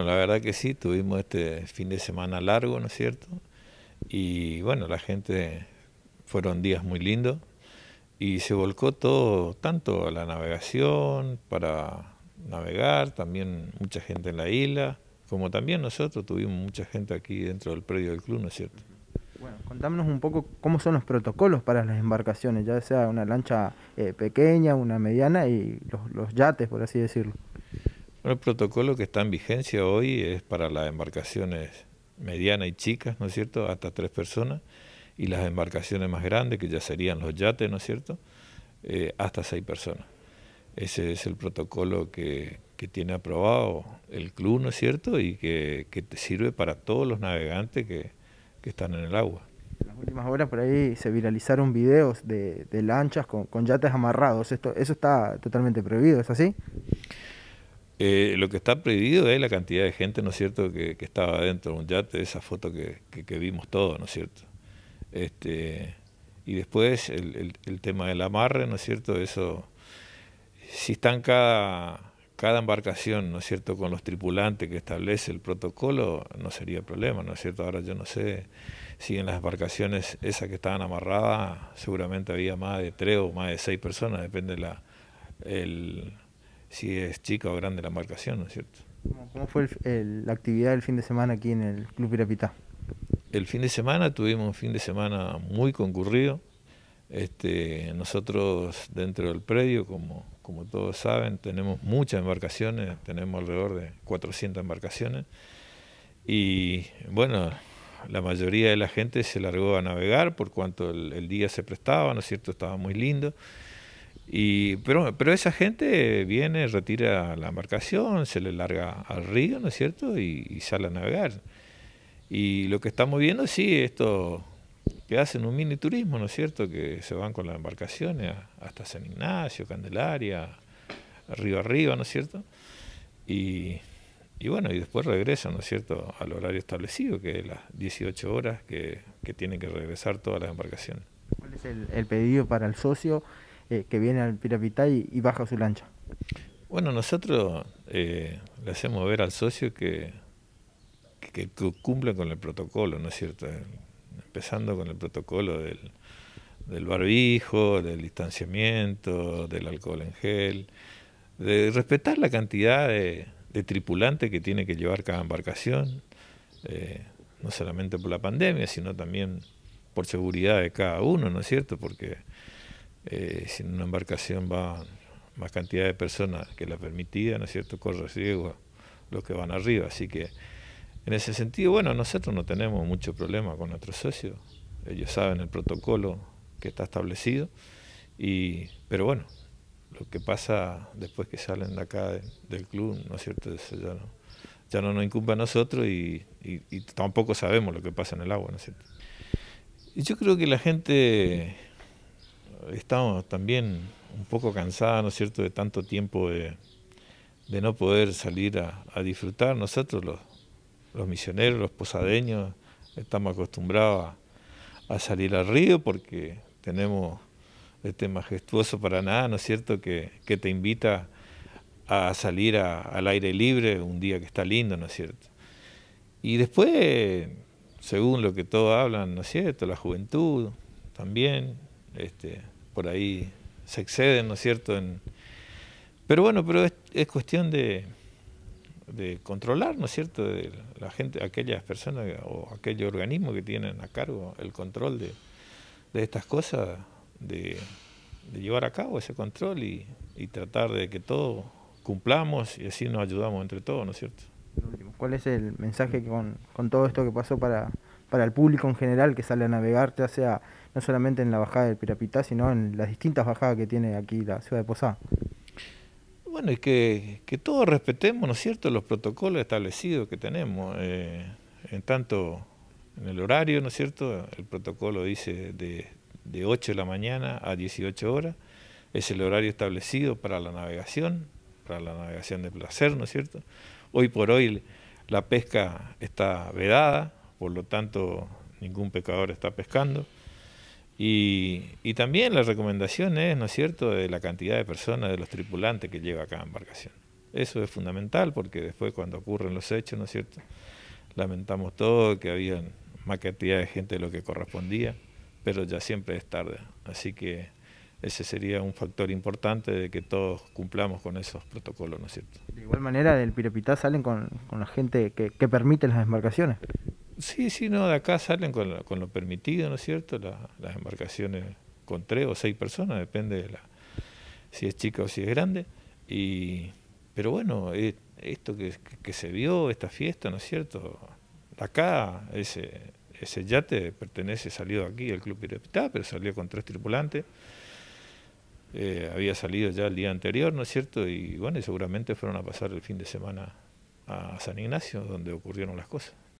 La verdad que sí, tuvimos este fin de semana largo, ¿no es cierto? Y bueno, la gente, fueron días muy lindos y se volcó todo, tanto a la navegación, para navegar, también mucha gente en la isla, como también nosotros tuvimos mucha gente aquí dentro del predio del club, ¿no es cierto? Bueno, contámonos un poco cómo son los protocolos para las embarcaciones, ya sea una lancha eh, pequeña, una mediana y los yates, por así decirlo el protocolo que está en vigencia hoy es para las embarcaciones medianas y chicas, ¿no es cierto?, hasta tres personas, y las embarcaciones más grandes, que ya serían los yates, ¿no es cierto?, eh, hasta seis personas. Ese es el protocolo que, que tiene aprobado el club, ¿no es cierto?, y que, que sirve para todos los navegantes que, que están en el agua. En las últimas horas por ahí se viralizaron videos de, de lanchas con, con, yates amarrados. Esto, eso está totalmente prohibido, ¿es así? Eh, lo que está prohibido es la cantidad de gente, ¿no es cierto?, que, estaba dentro de un yate, esa foto que, vimos todos, ¿no es cierto? Este, y después el, tema del amarre, ¿no es cierto?, eso, si están cada, cada embarcación, ¿no es cierto?, con los tripulantes que establece el protocolo, no sería problema, ¿no es cierto? Ahora yo no sé si en las embarcaciones esas que estaban amarradas, seguramente había más de tres o más de seis personas, depende de la... El, si es chica o grande la embarcación, ¿no es cierto? ¿Cómo fue la actividad del fin de semana aquí en el Club Pirapita? El fin de semana tuvimos un fin de semana muy concurrido. Este, nosotros dentro del predio, como, como todos saben, tenemos muchas embarcaciones, tenemos alrededor de 400 embarcaciones. Y bueno, la mayoría de la gente se largó a navegar por cuanto el día se prestaba, ¿no es cierto? Estaba muy lindo pero, pero esa gente viene, retira la embarcación, se le larga al río, ¿no es cierto? Y, sale a navegar. Y lo que estamos viendo, sí, esto que hacen un mini turismo, ¿no es cierto? Que se van con las embarcaciones hasta San Ignacio, Candelaria, río arriba, ¿no es cierto? Y, bueno, y después regresan, ¿no es cierto?, al horario establecido, que es las 18 horas que, tienen que regresar todas las embarcaciones. ¿Cuál es el pedido para el socio? Eh, que viene al Pirapitá y, baja su lancha? Bueno, nosotros eh, le hacemos ver al socio que, cumple con el protocolo, ¿no es cierto? Empezando con el protocolo del, barbijo, del distanciamiento, del alcohol en gel, de respetar la cantidad de, de tripulantes que tiene que llevar cada embarcación, eh, no solamente por la pandemia, sino también por seguridad de cada uno, ¿no es cierto? Porque eh, si una embarcación va más cantidad de personas que la permitida, ¿no es cierto?, corre riesgo los que van arriba. Así que, en ese sentido, bueno, nosotros no tenemos mucho problema con nuestros socios, ellos saben el protocolo que está establecido, pero bueno, lo que pasa después que salen de acá del club, ¿no es cierto?, eso ya no, ya no nos incumbe a nosotros y, y tampoco sabemos lo que pasa en el agua, ¿no es cierto? Y yo creo que la gente Estamos también un poco cansados, ¿no es cierto?, de tanto tiempo de, no poder salir a, disfrutar. Nosotros, los, misioneros, los posadeños, estamos acostumbrados a, salir al río porque tenemos este majestuoso Paraná, ¿no es cierto?, que, te invita a salir al aire libre un día que está lindo, ¿no es cierto? Y después, según lo que todos hablan, ¿no es cierto?, la juventud también, este, por ahí se exceden, ¿no es cierto? En, pero bueno, pero es, cuestión de, de, controlar, ¿no es cierto?, de la gente, aquellas personas o aquellos organismo que tienen a cargo el control de, de estas cosas, de, llevar a cabo ese control y, tratar de que todo cumplamos y así nos ayudamos entre todos, ¿no es cierto? ¿Cuál es el mensaje con, con todo esto que pasó para para el público en general que sale a navegar, ya sea no solamente en la bajada del Pirapitá, sino en las distintas bajadas que tiene aquí la ciudad de Posada. Bueno, es que, todos respetemos, ¿no es cierto?, los protocolos establecidos que tenemos, eh, en tanto en el horario, ¿no es cierto?, el protocolo dice de, de 8 de la mañana a 18 horas, es el horario establecido para la navegación, para la navegación de placer, ¿no es cierto? Hoy por hoy la pesca está vedada, por lo tanto ningún pecador está pescando. Y, también la recomendación es, ¿no es cierto?, de la cantidad de personas, de los tripulantes que lleva cada embarcación. Eso es fundamental porque después cuando ocurren los hechos, ¿no es cierto?, lamentamos todo que había más cantidad de gente de lo que correspondía, pero ya siempre es tarde. Así que ese sería un factor importante de que todos cumplamos con esos protocolos, ¿no es cierto? De igual manera, del Pirepitá salen con, la gente que, que permite las embarcaciones. Sí, sí, no, de acá salen con, lo permitido, ¿no es cierto? las embarcaciones con tres o seis personas, depende de la, si es chica o si es grande. Y, pero bueno, eh, esto que, se vio, esta fiesta, ¿no es cierto? Acá, ese, ese yate pertenece, salió aquí el Club Pirepitá, pero salió con tres tripulantes. Eh, había salido ya el día anterior, ¿no es cierto? Y bueno, seguramente fueron a pasar el fin de semana a San Ignacio, donde ocurrieron las cosas.